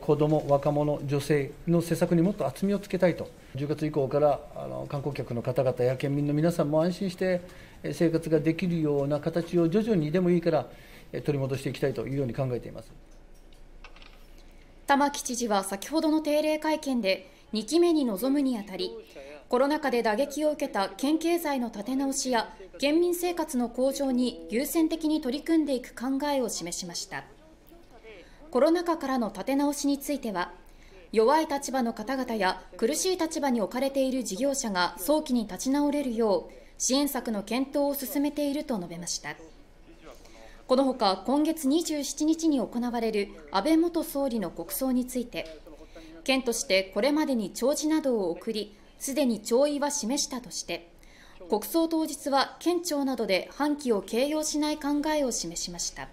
子ども、若者、女性の施策にもっと厚みをつけたいと、10月以降からあの観光客の方々や県民の皆さんも安心して生活ができるような形を徐々にでもいいから取り戻していきたいというように考えています玉城知事は先ほどの定例会見で、2期目に臨むにあたり、コロナ禍で打撃を受けた県経済の立て直しや県民生活の向上に優先的に取り組んでいく考えを示しました。コロナ禍からの立て直しについては弱い立場の方々や苦しい立場に置かれている事業者が早期に立ち直れるよう支援策の検討を進めていると述べましたこのほか今月27日に行われる安倍元総理の国葬について県としてこれまでに弔辞などを送りすでに弔意は示したとして国葬当日は県庁などで半旗を掲揚しない考えを示しました。